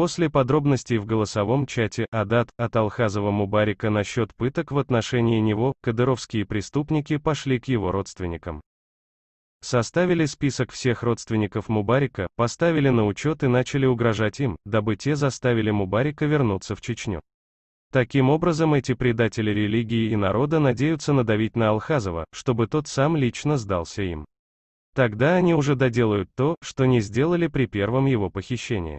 После подробностей в голосовом чате «Адат» от Алхазова Мубарика насчет пыток в отношении него, кадыровские преступники пошли к его родственникам. Составили список всех родственников Мубарика, поставили на учет и начали угрожать им, дабы те заставили Мубарика вернуться в Чечню. Таким образом эти предатели религии и народа надеются надавить на Алхазова, чтобы тот сам лично сдался им. Тогда они уже доделают то, что не сделали при первом его похищении.